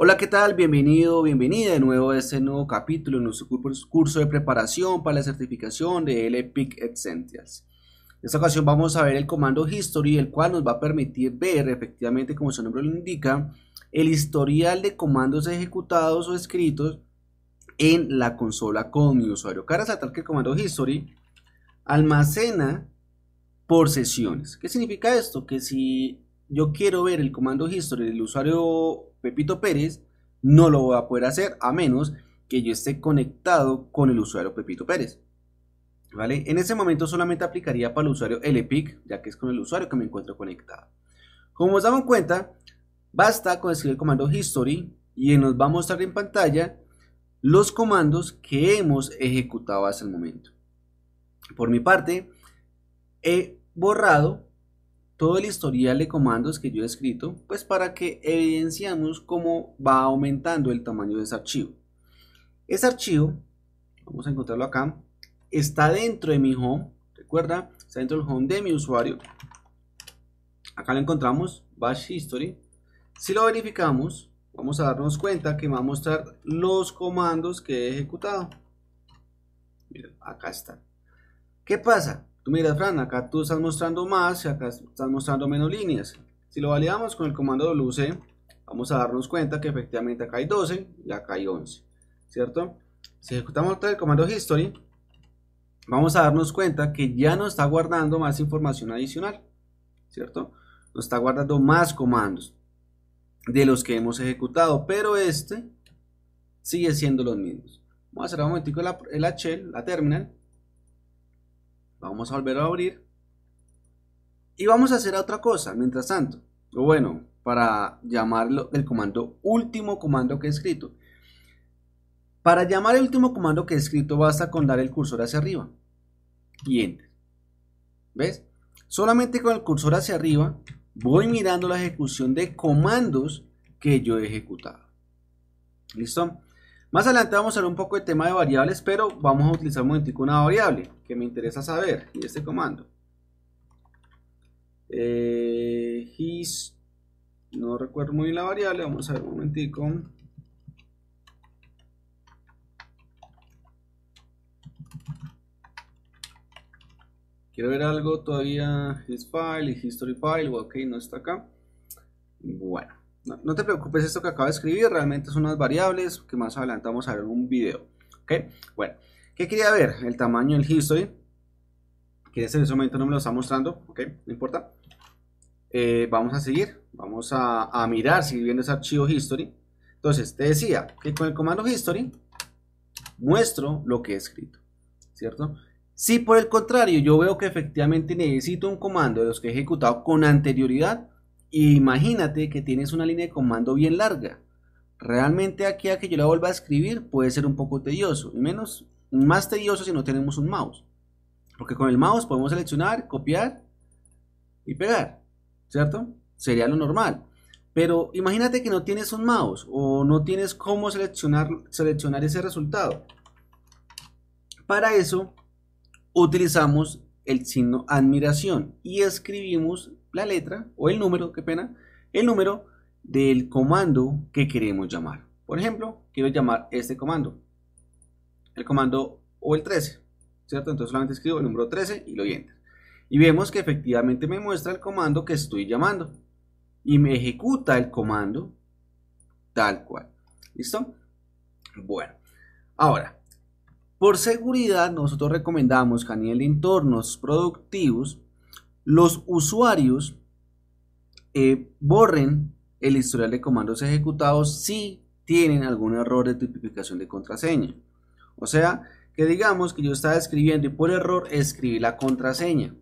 Hola, ¿qué tal? Bienvenido, bienvenida de nuevo a este nuevo capítulo en nuestro curso de preparación para la certificación de LPIC Essentials. En esta ocasión vamos a ver el comando History, el cual nos va a permitir ver, efectivamente, como su nombre lo indica, el historial de comandos ejecutados o escritos en la consola con mi usuario. Cara tal que el comando History almacena por sesiones. ¿Qué significa esto? Que si yo quiero ver el comando history del usuario Pepito Pérez, no lo voy a poder hacer a menos que yo esté conectado con el usuario Pepito Pérez. ¿Vale? En ese momento solamente aplicaría para el usuario LPIC, ya que es con el usuario que me encuentro conectado. Como os damos cuenta, basta con escribir el comando history y nos va a mostrar en pantalla los comandos que hemos ejecutado hasta el momento. Por mi parte, he borrado todo el historial de comandos que yo he escrito, pues para que evidenciamos cómo va aumentando el tamaño de ese archivo. Ese archivo, vamos a encontrarlo acá, está dentro de mi home, recuerda, está dentro del home de mi usuario. Acá lo encontramos, bash history. Si lo verificamos, vamos a darnos cuenta que va a mostrar los comandos que he ejecutado. Mira, acá está. ¿Qué pasa? mira Fran, acá tú estás mostrando más y acá estás mostrando menos líneas. Si lo validamos con el comando WC, vamos a darnos cuenta que efectivamente acá hay 12 y acá hay 11, ¿cierto? Si ejecutamos el comando history, vamos a darnos cuenta que ya nos está guardando más información adicional, ¿cierto? Nos está guardando más comandos de los que hemos ejecutado, pero este sigue siendo los mismos. Vamos a cerrar un momentico la, la shell, la terminal, Vamos a volver a abrir. Y vamos a hacer otra cosa mientras tanto. O bueno, para llamarlo el comando último comando que he escrito. Para llamar el último comando que he escrito basta con dar el cursor hacia arriba y enter. ¿Ves? Solamente con el cursor hacia arriba voy mirando la ejecución de comandos que yo he ejecutado. ¿Listo? Más adelante vamos a ver un poco de tema de variables, pero vamos a utilizar un momentico una variable que me interesa saber, y este comando. Eh, his, no recuerdo muy bien la variable, vamos a ver un momentico. Quiero ver algo todavía, his file y history file, ok, no está acá. Bueno, no, te preocupes, esto que acabo de escribir realmente son unas variables que más adelante vamos a ver en un video. ¿Ok? Bueno, ¿qué quería ver? El tamaño del history, que en ese momento no me lo está mostrando, ¿ok? No importa. Eh, vamos a seguir, vamos a, mirar si viendo ese archivo history. Entonces, te decía que con el comando history muestro lo que he escrito, ¿cierto? Si por el contrario yo veo que efectivamente necesito un comando de los que he ejecutado con anterioridad, imagínate que tienes una línea de comando bien larga. Realmente aquí a que yo la vuelva a escribir puede ser un poco tedioso, y menos más tedioso si no tenemos un mouse. Porque con el mouse podemos seleccionar, copiar y pegar, ¿cierto? Sería lo normal. Pero imagínate que no tienes un mouse o no tienes cómo seleccionar, seleccionar ese resultado. Para eso utilizamos el signo admiración y escribimos la letra o el número, qué pena, el número del comando que queremos llamar. Por ejemplo, quiero llamar este comando, el comando o el 13, ¿cierto? Entonces solamente escribo el número 13 y lo enter. Y vemos que efectivamente me muestra el comando que estoy llamando y me ejecuta el comando tal cual. ¿Listo? Bueno, ahora, por seguridad nosotros recomendamos que a nivel de entornos productivos los usuarios eh, borren el historial de comandos ejecutados si tienen algún error de tipificación de contraseña. O sea, que digamos que yo estaba escribiendo y por error escribí la contraseña,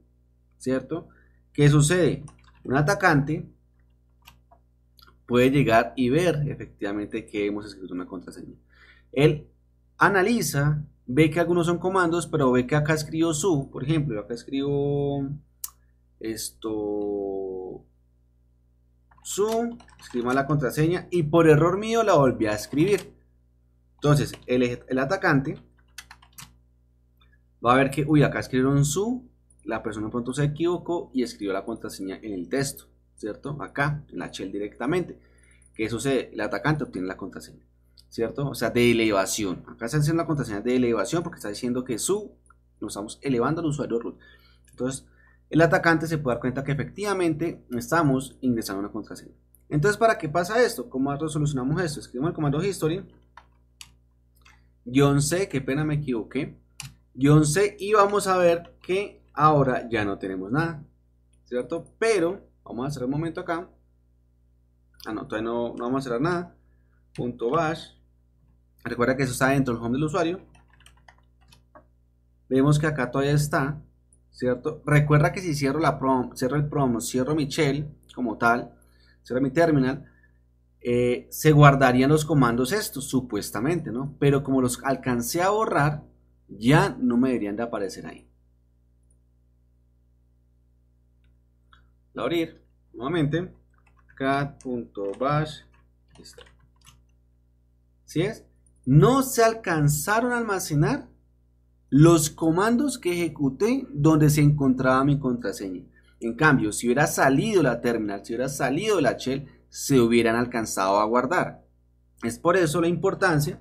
¿cierto? ¿Qué sucede? Un atacante puede llegar y ver efectivamente que hemos escrito una contraseña. Él analiza, ve que algunos son comandos, pero ve que acá escribió su, por ejemplo, acá escribo esto su, escriba la contraseña y por error mío la volví a escribir. Entonces, el, atacante va a ver que, uy, acá escribieron su, la persona pronto se equivocó y escribió la contraseña en el texto, ¿cierto? Acá, en la shell directamente. eso sucede? El atacante obtiene la contraseña, ¿cierto? O sea, de elevación. Acá se haciendo la contraseña de elevación porque está diciendo que su, nos estamos elevando al usuario root. Entonces, el atacante se puede dar cuenta que efectivamente estamos ingresando una contraseña. Entonces, ¿para qué pasa esto? ¿Cómo nosotros solucionamos esto? Escribimos el comando history, guión C, qué pena me equivoqué, guión y vamos a ver que ahora ya no tenemos nada, ¿cierto? Pero, vamos a hacer un momento acá, ah no, todavía no, no vamos a cerrar nada, punto bash, recuerda que eso está dentro del home del usuario, vemos que acá todavía está, ¿cierto? Recuerda que si cierro, la cierro el promo, cierro mi shell como tal, cierro mi terminal, eh, se guardarían los comandos estos, supuestamente, ¿no? Pero como los alcancé a borrar, ya no me deberían de aparecer ahí. Voy a abrir nuevamente cat.bash. Listo. ¿Sí es? No se alcanzaron a almacenar los comandos que ejecuté donde se encontraba mi contraseña. En cambio, si hubiera salido la terminal, si hubiera salido la shell, e se hubieran alcanzado a guardar. Es por eso la importancia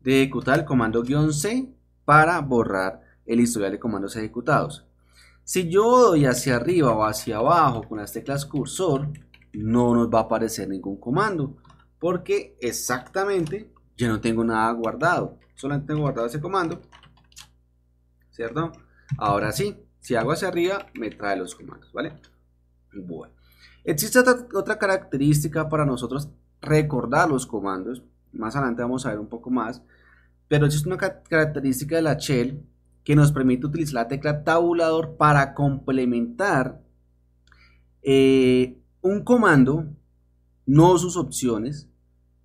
de ejecutar el comando "-c", para borrar el historial de comandos ejecutados. Si yo doy hacia arriba o hacia abajo con las teclas cursor, no nos va a aparecer ningún comando, porque exactamente yo no tengo nada guardado, solamente tengo guardado ese comando ¿cierto? Ahora sí, si hago hacia arriba, me trae los comandos, ¿vale? Bueno, existe otra, característica para nosotros recordar los comandos, más adelante vamos a ver un poco más, pero existe una característica de la shell que nos permite utilizar la tecla tabulador para complementar eh, un comando, no sus opciones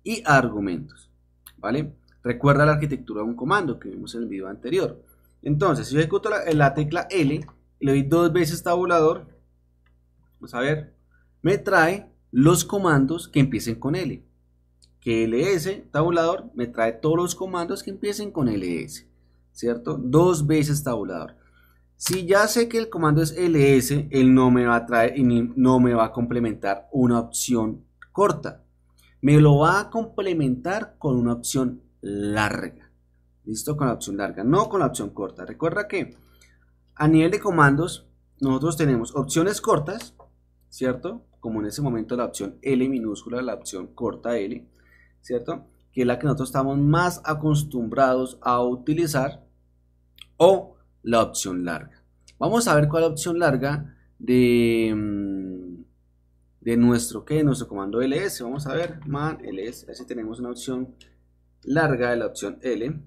y argumentos, ¿vale? Recuerda la arquitectura de un comando que vimos en el video anterior. Entonces, si yo ejecuto la, tecla L, le doy dos veces tabulador, vamos pues a ver, me trae los comandos que empiecen con L. Que ls, tabulador, me trae todos los comandos que empiecen con ls, ¿cierto? Dos veces tabulador. Si ya sé que el comando es ls, él no me va a traer y no me va a complementar una opción corta. Me lo va a complementar con una opción larga. Listo, con la opción larga, no con la opción corta. Recuerda que a nivel de comandos, nosotros tenemos opciones cortas, ¿cierto? Como en ese momento la opción L minúscula, la opción corta L, ¿cierto? Que es la que nosotros estamos más acostumbrados a utilizar, o la opción larga. Vamos a ver cuál la opción larga de, mm, de nuestro, que nuestro comando ls. Vamos a ver, man ls. Así tenemos una opción larga de la opción L.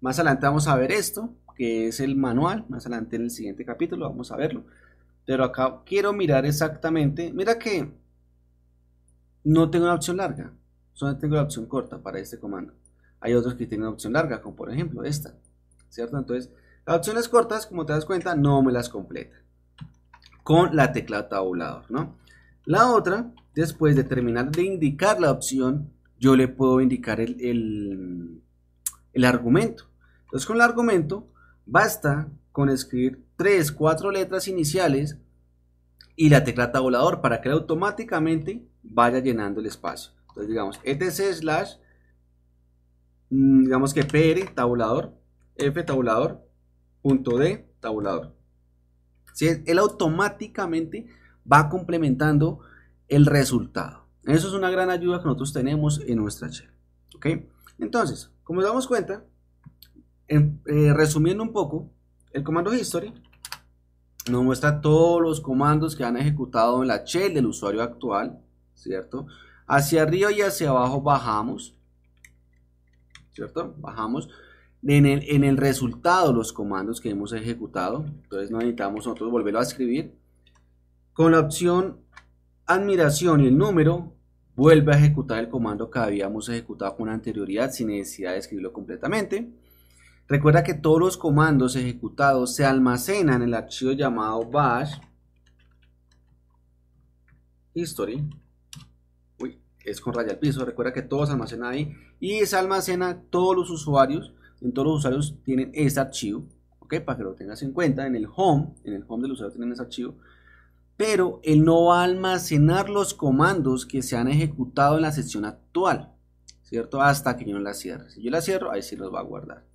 Más adelante vamos a ver esto, que es el manual. Más adelante en el siguiente capítulo vamos a verlo. Pero acá quiero mirar exactamente. Mira que no tengo una opción larga. Solo tengo la opción corta para este comando. Hay otros que tienen opción larga, como por ejemplo esta. ¿Cierto? Entonces, las opciones cortas, como te das cuenta, no me las completa. Con la tecla tabulador, ¿no? La otra, después de terminar de indicar la opción, yo le puedo indicar el argumento. Entonces con el argumento basta con escribir 3, 4 letras iniciales y la tecla tabulador para que automáticamente vaya llenando el espacio. Entonces digamos etc slash mm, digamos que pr tabulador f tabulador punto d tabulador. Si Él automáticamente va complementando el resultado. Eso es una gran ayuda que nosotros tenemos en nuestra shell. ¿ok? Entonces, como nos damos cuenta, eh, resumiendo un poco, el comando history nos muestra todos los comandos que han ejecutado en la shell del usuario actual, ¿cierto? Hacia arriba y hacia abajo bajamos, ¿cierto? Bajamos en el, en el resultado los comandos que hemos ejecutado. Entonces no necesitamos nosotros volverlo a escribir. Con la opción admiración y el número, vuelve a ejecutar el comando que habíamos ejecutado con anterioridad sin necesidad de escribirlo completamente. Recuerda que todos los comandos ejecutados se almacenan en el archivo llamado bash history. Uy, es con raya al piso. Recuerda que todo se almacena ahí y se almacena todos los usuarios. En todos los usuarios tienen ese archivo, ¿ok? Para que lo tengas en cuenta. En el home, en el home del usuario tienen ese archivo. Pero él no va a almacenar los comandos que se han ejecutado en la sesión actual, ¿cierto? Hasta que yo no la cierre. Si yo la cierro, ahí sí los va a guardar.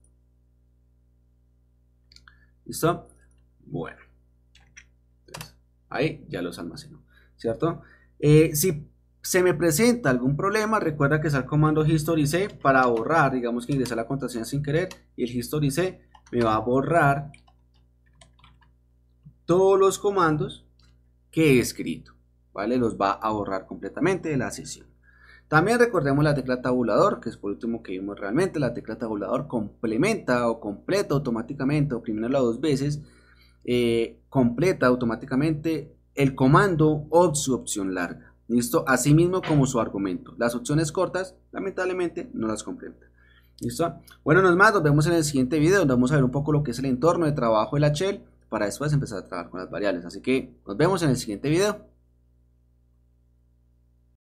¿Listo? Bueno. ahí ya los almacenó ¿cierto? Eh, si se me presenta algún problema, recuerda que es el comando history c para borrar, digamos que ingresé la contraseña sin querer y el history c me va a borrar todos los comandos que he escrito, ¿vale? Los va a borrar completamente de la sesión. También recordemos la tecla tabulador, que es por último que vimos realmente. La tecla tabulador complementa o completa automáticamente, o la dos veces, eh, completa automáticamente el comando o su opción larga. ¿Listo? así mismo como su argumento. Las opciones cortas, lamentablemente, no las completa. ¿Listo? Bueno, no más, nos vemos en el siguiente video donde vamos a ver un poco lo que es el entorno de trabajo de la Shell para después empezar a trabajar con las variables. Así que nos vemos en el siguiente video.